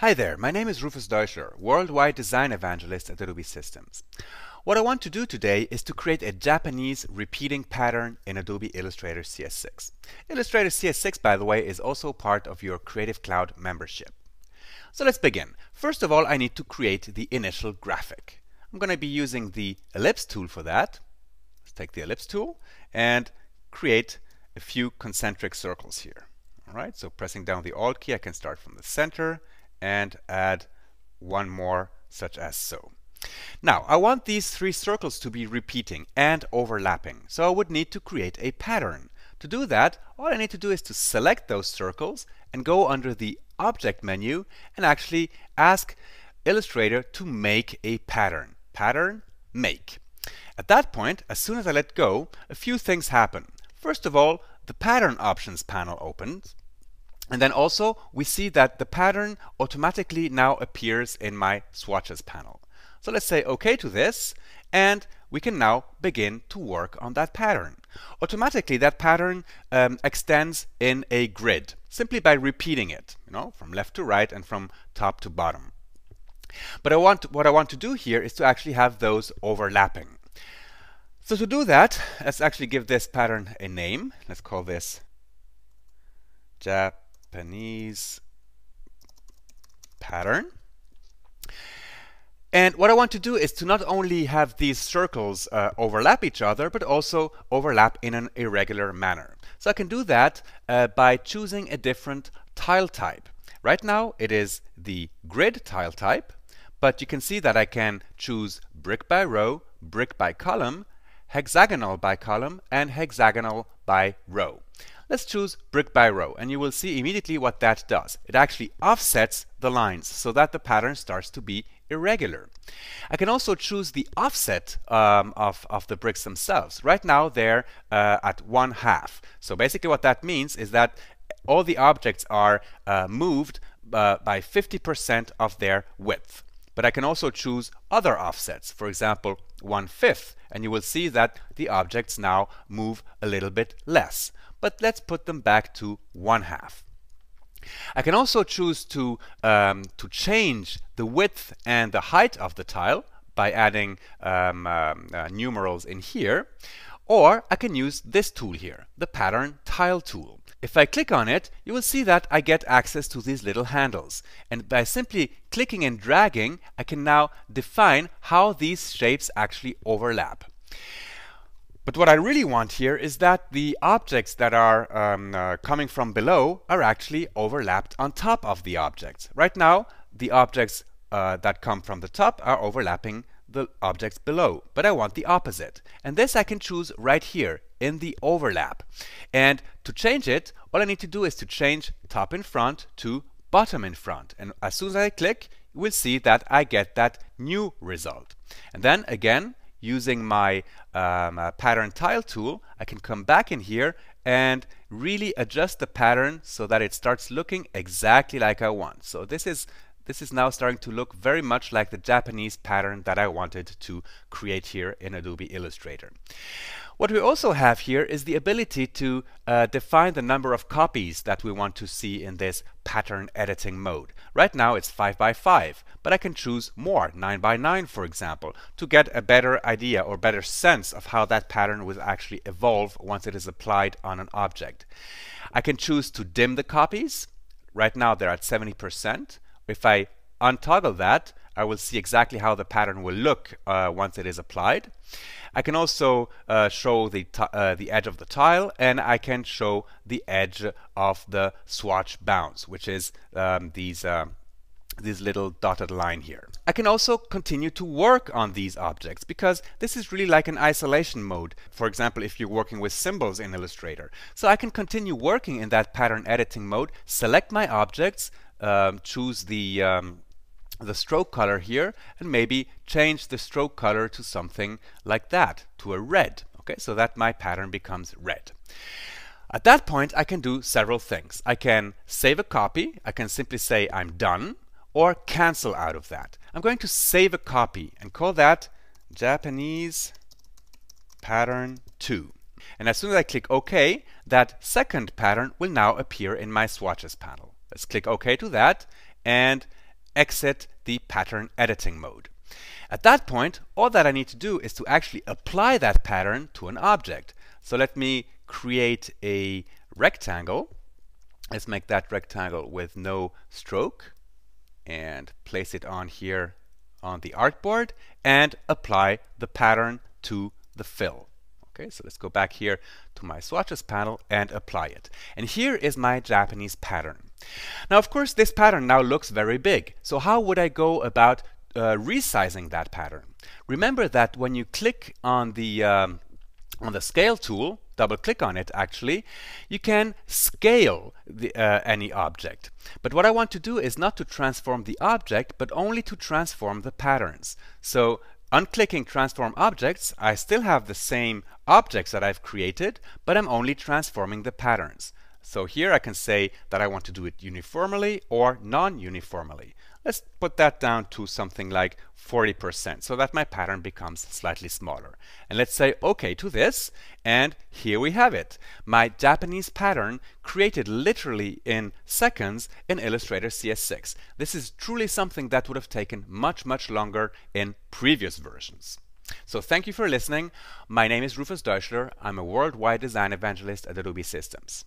Hi there, my name is Rufus Deutscher, Worldwide Design Evangelist at Adobe Systems. What I want to do today is to create a Japanese repeating pattern in Adobe Illustrator CS6. Illustrator CS6, by the way, is also part of your Creative Cloud membership. So let's begin. First of all, I need to create the initial graphic. I'm going to be using the ellipse tool for that. Let's take the ellipse tool and create a few concentric circles here. All right, so pressing down the Alt key, I can start from the center and add one more such as so. Now, I want these three circles to be repeating and overlapping, so I would need to create a pattern. To do that, all I need to do is to select those circles and go under the Object menu and actually ask Illustrator to make a pattern. Pattern, make. At that point, as soon as I let go, a few things happen. First of all, the Pattern Options panel opens, and then also we see that the pattern automatically now appears in my swatches panel. So let's say OK to this and we can now begin to work on that pattern. Automatically that pattern um, extends in a grid simply by repeating it, you know, from left to right and from top to bottom. But I want what I want to do here is to actually have those overlapping. So to do that, let's actually give this pattern a name. Let's call this Jap Japanese pattern. And what I want to do is to not only have these circles uh, overlap each other, but also overlap in an irregular manner. So I can do that uh, by choosing a different tile type. Right now it is the grid tile type, but you can see that I can choose brick by row, brick by column, hexagonal by column, and hexagonal by row. Let's choose brick by row and you will see immediately what that does. It actually offsets the lines so that the pattern starts to be irregular. I can also choose the offset um, of, of the bricks themselves. Right now they're uh, at one half. So basically what that means is that all the objects are uh, moved uh, by 50% of their width. But I can also choose other offsets, for example, one-fifth, and you will see that the objects now move a little bit less. But let's put them back to one-half. I can also choose to, um, to change the width and the height of the tile by adding um, um, uh, numerals in here, or I can use this tool here, the pattern tile tool. If I click on it, you will see that I get access to these little handles. And by simply clicking and dragging, I can now define how these shapes actually overlap. But what I really want here is that the objects that are um, uh, coming from below are actually overlapped on top of the objects. Right now, the objects uh, that come from the top are overlapping the objects below, but I want the opposite. And this I can choose right here in the overlap. And to change it, all I need to do is to change top in front to bottom in front. And as soon as I click, you will see that I get that new result. And then again, using my um, uh, pattern tile tool, I can come back in here and really adjust the pattern so that it starts looking exactly like I want. So this is this is now starting to look very much like the Japanese pattern that I wanted to create here in Adobe Illustrator. What we also have here is the ability to uh, define the number of copies that we want to see in this pattern editing mode. Right now it's 5 by 5, but I can choose more, 9 by 9 for example, to get a better idea or better sense of how that pattern will actually evolve once it is applied on an object. I can choose to dim the copies. Right now they're at 70%. If I untoggle that, I will see exactly how the pattern will look uh, once it is applied. I can also uh, show the, uh, the edge of the tile and I can show the edge of the swatch bounds, which is um, these um, this little dotted line here. I can also continue to work on these objects because this is really like an isolation mode. For example, if you're working with symbols in Illustrator. So I can continue working in that pattern editing mode, select my objects, um, choose the um, the stroke color here and maybe change the stroke color to something like that, to a red. Okay, so that my pattern becomes red. At that point I can do several things. I can save a copy, I can simply say I'm done, or cancel out of that. I'm going to save a copy and call that Japanese pattern 2. And as soon as I click OK, that second pattern will now appear in my swatches panel. Let's click OK to that and exit the pattern editing mode. At that point, all that I need to do is to actually apply that pattern to an object. So let me create a rectangle. Let's make that rectangle with no stroke and place it on here on the artboard and apply the pattern to the fill. Okay, so let's go back here to my swatches panel and apply it. And here is my Japanese pattern. Now, of course, this pattern now looks very big. So how would I go about uh, resizing that pattern? Remember that when you click on the um, on the scale tool, double click on it actually, you can scale the, uh, any object. But what I want to do is not to transform the object, but only to transform the patterns. So unclicking transform objects, I still have the same objects that I've created, but I'm only transforming the patterns. So here I can say that I want to do it uniformly or non-uniformly. Let's put that down to something like 40% so that my pattern becomes slightly smaller. And let's say OK to this, and here we have it. My Japanese pattern created literally in seconds in Illustrator CS6. This is truly something that would have taken much, much longer in previous versions. So thank you for listening. My name is Rufus Deutschler. I'm a worldwide design evangelist at Adobe Systems.